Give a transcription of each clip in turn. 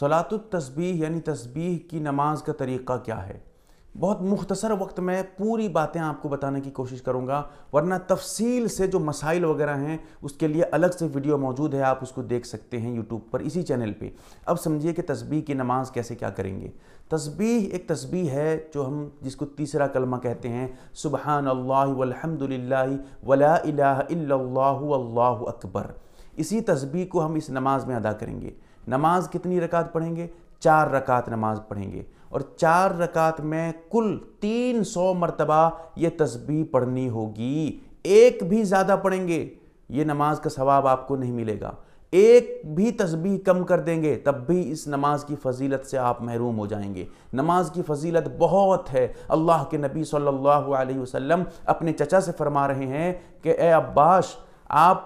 सलात तस्बी यानी तस्बी की नमाज का तरीक़ा क्या है बहुत मुख्तसर वक्त में पूरी बातें आपको बताने की कोशिश करूँगा वरना तफसील से जो मसाइल वगैरह हैं उसके लिए अलग से वीडियो मौजूद है आप उसको देख सकते हैं यूट्यूब पर इसी चैनल पे अब समझिए कि तस्बीह की नमाज कैसे क्या करेंगे तस्बीह एक तस्बीह है जो हम जिसको तीसरा कलमा कहते हैं सुबहान अल्लाह वला अकबर इसी तस्बी को हम इस नमाज में अदा करेंगे नमाज कितनी रकात पढ़ेंगे चार रकात नमाज पढ़ेंगे और चार रकात में कुल तीन सौ मरतबा ये तस्बी पढ़नी होगी एक भी ज़्यादा पढ़ेंगे ये नमाज का सवाब आपको नहीं मिलेगा एक भी तस्बी कम कर देंगे तब भी इस नमाज की फजीलत से आप महरूम हो जाएंगे नमाज की फजीलत बहुत है अल्लाह के नबी सल्लल्लाहु अलैहि वसल्लम अपने चचा से फरमा रहे हैं कि ए अब्बाश आप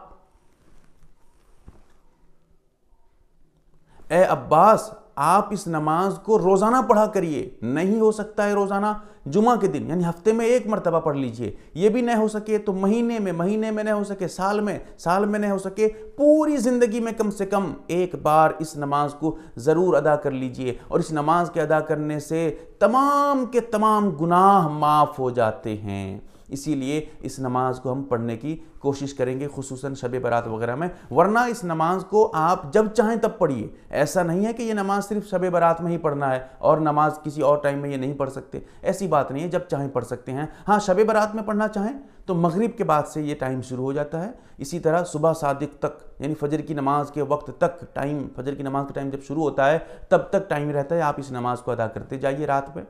ए अब्बास आप इस नमाज को रोज़ाना पढ़ा करिए नहीं हो सकता है रोज़ाना जुमा के दिन यानी हफ्ते में एक मरतबा पढ़ लीजिए ये भी नहीं हो सके तो महीने में महीने में नहीं हो सके साल में साल में नहीं हो सके पूरी ज़िंदगी में कम से कम एक बार इस नमाज को ज़रूर अदा कर लीजिए और इस नमाज के अदा करने से तमाम के तमाम गुनाह माफ़ हो जाते हैं इसीलिए इस नमाज को हम पढ़ने की कोशिश करेंगे खसूस शब बारात वगैरह में वरना इस नमाज को आप जब चाहें तब पढ़िए ऐसा नहीं है कि ये नमाज सिर्फ शब बारात में ही पढ़ना है और नमाज किसी और टाइम में ये नहीं पढ़ सकते ऐसी बात नहीं है जब चाहें पढ़ सकते हैं हाँ शब बारात में पढ़ना चाहें तो मगरिब के बाद से ये टाइम शुरू हो जाता है इसी तरह सुबह सादिक तक यानी फजर की नमाज के वक्त तक टाइम फजर की नमाज का टाइम जब शुरू होता है तब तक टाइम रहता है आप इस नमाज को अदा करते जाइए रात में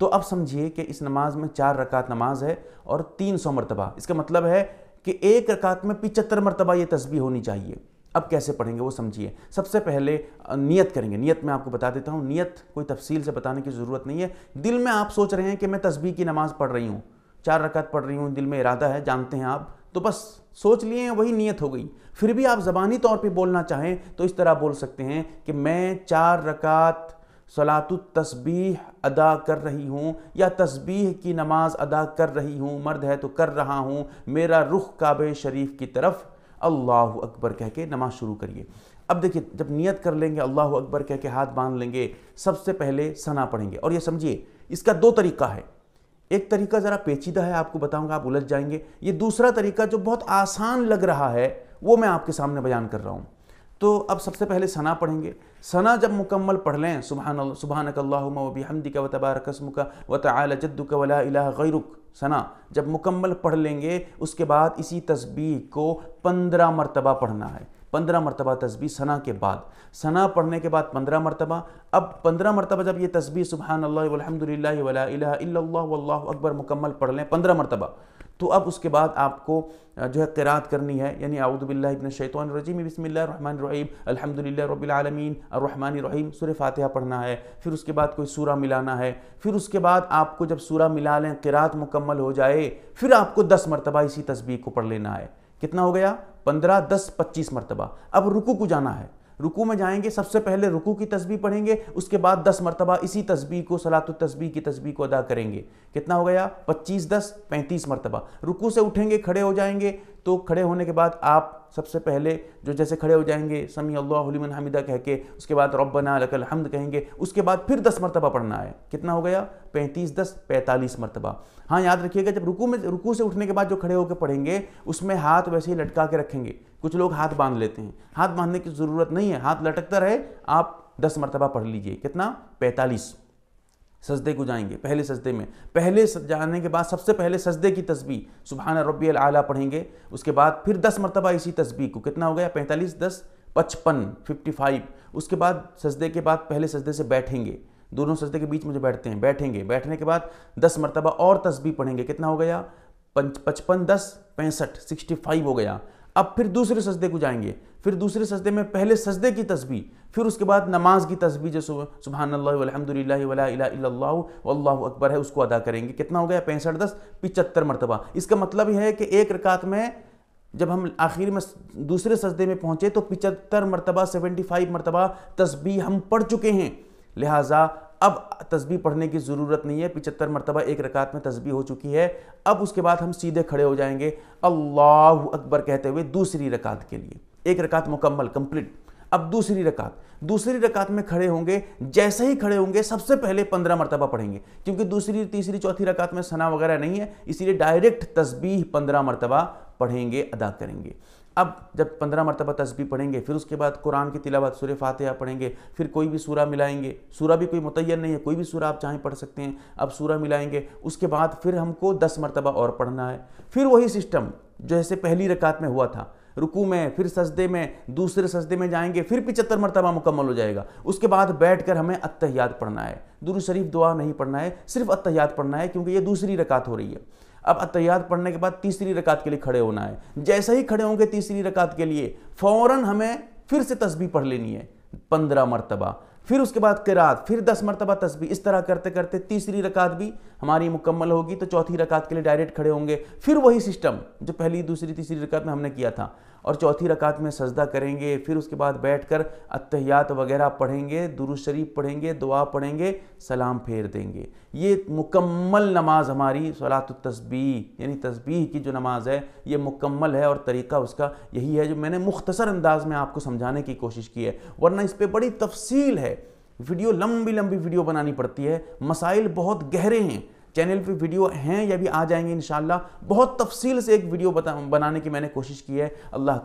तो अब समझिए कि इस नमाज में चार रकात नमाज है और तीन सौ मरतबा इसका मतलब है कि एक रकात में पिचहत्तर मरतबा ये तस्वीर होनी चाहिए अब कैसे पढ़ेंगे वो समझिए सबसे पहले नियत करेंगे नियत मैं आपको बता देता हूँ नियत कोई तफसील से बताने की ज़रूरत नहीं है दिल में आप सोच रहे हैं कि मैं तस्बी की नमाज़ पढ़ रही हूँ चार रकात पढ़ रही हूँ दिल में इरादा है जानते हैं आप तो बस सोच लिए हैं वही नियत हो गई फिर भी आप ज़बानी तौर पे बोलना चाहें तो इस तरह बोल सकते हैं कि मैं चार रकात सलात तस्बीह अदा कर रही हूँ या तस्बीह की नमाज अदा कर रही हूँ मर्द है तो कर रहा हूँ मेरा रुख काबे शरीफ की तरफ अल्लाह अकबर कह के नमाज शुरू करिए अब देखिए जब नियत कर लेंगे अल्लाह अकबर कह के हाथ बांध लेंगे सबसे पहले सना पढ़ेंगे और ये समझिए इसका दो तरीका है एक तरीका ज़रा पेचीदा है आपको बताऊँगा आप उलझ जाएंगे ये दूसरा तरीका जो बहुत आसान लग रहा है वो मैं आपके सामने बयान कर रहा हूँ तो अब सबसे पहले सना पढ़ेंगे सना जब मुकम्मल पढ़ लें सुबहान सुबहानकल्लाहुम्मा व बिहमदिका व तबारकस्मुका व तआला जद्दुका वला गैरुक सना जब मुकम्मल पढ़ लेंगे उसके बाद इसी तस्बी को पंद्रह मरतबा पढ़ना है पंद्रह मरतबा तस्बी सना के बाद सना पढ़ने के बाद पंद्रह मरतबा अब पंद्रह मरतबा जब ये तस्बी सुबहानल्लाहमदिल्ला अल्लाह अकबर मुकम्मल पढ़ लें पंद्रह मरतबा तो अब उसके बाद आपको जो है किरात करनी है यानी आउदबिल्लाबनशैतरजीम बसमिल्लाम अलहमदिल्ला रबीआलमीन रहमान रहीम सुर फातिहा पढ़ना है फिर उसके बाद कोई सूरा मिलाना है फिर उसके बाद आपको जब सूरा मिला लें किरात मुकम्मल हो जाए फिर आपको दस मरतबा इसी तस्वीर को पढ़ लेना है कितना हो गया पंद्रह दस पच्चीस मरतबा अब रुकू को जाना है रुकू में जाएंगे सबसे पहले रुकू की तस्बी पढ़ेंगे उसके बाद दस मरतबा इसी तस्बी को सलात तस्बी की तस्बी को अदा करेंगे कितना हो गया पच्चीस दस पैंतीस मरतबा रुकू से उठेंगे खड़े हो जाएंगे तो खड़े होने के बाद आप सबसे पहले जो जैसे खड़े हो जाएंगे समी अल्लाहमन हमिदा कह के उसके बाद रब्बना लकल हमद कहेंगे उसके बाद फिर दस मरतबा पढ़ना है कितना हो गया पैंतीस दस पैंतालीस मरतबा हाँ याद रखिएगा जब रुकू में रुकू से उठने के बाद जो खड़े होकर पढ़ेंगे उसमें हाथ वैसे ही लटका के रखेंगे कुछ लोग हाथ बांध लेते हैं हाथ बांधने की ज़रूरत नहीं है हाथ लटकता रहे आप दस मरतबा पढ़ लीजिए कितना पैंतालीस सजदे को जाएंगे पहले सजदे में पहले जाने के बाद सबसे पहले सजदे की तस्बी सुबहाना रबी आला पढ़ेंगे उसके बाद फिर दस मरतबा इसी तस्बी को कितना हो गया पैंतालीस दस पचपन फिफ्टी फाइव उसके बाद सजदे के बाद पहले सजदे से बैठेंगे दोनों सजदे के बीच में जो बैठते हैं बैठेंगे बैठने के बाद दस मरतबा और तस्बी पढ़ेंगे कितना हो गया पचपन दस पैंसठ सिक्सटी फाइव हो गया अब फिर दूसरे सजदे को जाएंगे फिर दूसरे सजदे में पहले सजदे की तस्वीर फिर उसके बाद नमाज की तस्वीर जो सुबह अलहमदिल्ला अकबर है उसको अदा करेंगे कितना हो गया पैंसठ दस पिचहत्तर मरतबा इसका मतलब है कि एक रकात में जब हम आखिर में दूसरे सजदे में पहुँचे तो पिचहत्तर मरतबा सेवेंटी फाइव मरतबा तस्बी हम पढ़ चुके हैं लिहाजा अब तस्बी पढ़ने की ज़रूरत नहीं है पिचहत्तर मरतबा एक रकात में तस्बी हो चुकी है अब उसके बाद हम सीधे खड़े हो जाएंगे अल्लाह अकबर कहते हुए दूसरी रकात के लिए एक रकात मुकम्मल कम्प्लीट अब दूसरी रकात दूसरी रकात में खड़े होंगे जैसे ही खड़े होंगे सबसे पहले पंद्रह मरतबा पढ़ेंगे क्योंकि दूसरी तीसरी चौथी रकात में सना वगैरह नहीं है इसीलिए डायरेक्ट तस्बी पंद्रह मरतबा पढ़ेंगे अदा करेंगे अब जब पंद्रह मरतबा तस्बी पढ़ेंगे फिर उसके बाद कुरान की तिलावत सुर फातहा पढ़ेंगे फिर कोई भी सूरा मिलाएंगे सूरा भी कोई मुतैन नहीं है कोई भी सूरा आप चाहें पढ़ सकते हैं अब सूरा मिलाएंगे उसके बाद फिर हमको दस मरतबा और पढ़ना है फिर वही सिस्टम जैसे पहली रकात में हुआ था रुकू में फिर सजदे में दूसरे सजदे में जाएंगे फिर पिचहत्तर मरतबा मुकम्मल हो जाएगा उसके बाद बैठ कर हमें अतहयात पढ़ना है दुरू शरीफ दुआ नहीं पढ़ना है सिर्फ अतहयात पढ़ना है क्योंकि ये दूसरी रकात हो रही है अब अतयात पढ़ने के बाद तीसरी रकात के लिए खड़े होना है जैसे ही खड़े होंगे तीसरी रकात के लिए फौरन हमें फिर से तस्वीर पढ़ लेनी है पंद्रह मरतबा फिर उसके बाद किरात फिर दस मरतबा तस्वीर इस तरह करते करते तीसरी रकात भी हमारी मुकम्मल होगी तो चौथी रकात के लिए डायरेक्ट खड़े होंगे फिर वही सिस्टम जो पहली दूसरी तीसरी रकात में हमने किया था और चौथी रकात में सजदा करेंगे फिर उसके बाद बैठ कर अतहयात वगैरह पढ़ेंगे दुरुज शरीफ पढ़ेंगे दुआ पढ़ेंगे सलाम फेर देंगे ये मुकम्मल नमाज हमारी सलात तस्बी यानी तस्बी की जो नमाज है ये मुकम्मल है और तरीका उसका यही है जो मैंने मुख्तसर अंदाज में आपको समझाने की कोशिश की है वरना इस पर बड़ी तफसील है वीडियो लंबी लंबी वीडियो बनानी पड़ती है मसाइल बहुत गहरे हैं चैनल पे वीडियो हैं या भी आ जाएंगे इन बहुत तफसील से एक वीडियो बनाने की मैंने कोशिश की है अल्लाह